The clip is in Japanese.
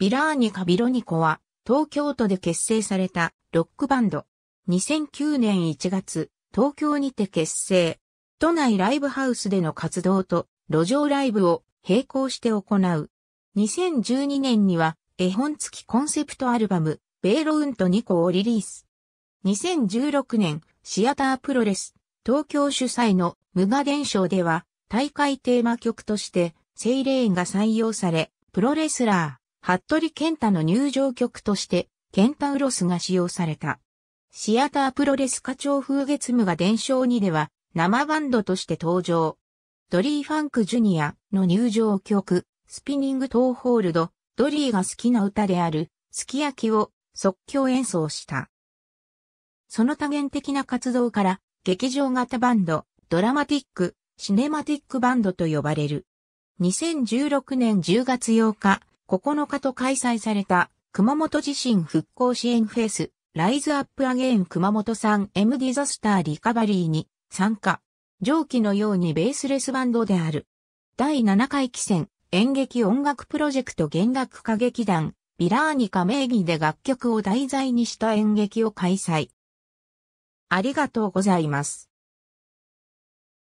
ビラーニカ・ビロニコは、東京都で結成されたロックバンド。2009年1月、東京にて結成。都内ライブハウスでの活動と路上ライブを並行して行う。2012年には絵本付きコンセプトアルバム、ベーロウント2個をリリース。2016年、シアタープロレス、東京主催の無我伝承では、大会テーマ曲として、セイレーンが採用され、プロレスラー、服部健太の入場曲として、ケンタウロスが使用された。シアタープロレス課長風月夢が伝承にでは、生バンドとして登場。ドリーファンクジュニアの入場曲、スピニングトーホールド、ドリーが好きな歌である、すき焼きを即興演奏した。その多元的な活動から、劇場型バンド、ドラマティック、シネマティックバンドと呼ばれる。2016年10月8日、9日と開催された熊本地震復興支援フェス、ライズアップアゲイン熊本産 M ディザスターリカバリーに参加。上記のようにベースレスバンドである。第7回期戦演劇音楽プロジェクト弦楽歌劇団ビラーニカ名義で楽曲を題材にした演劇を開催。ありがとうございます。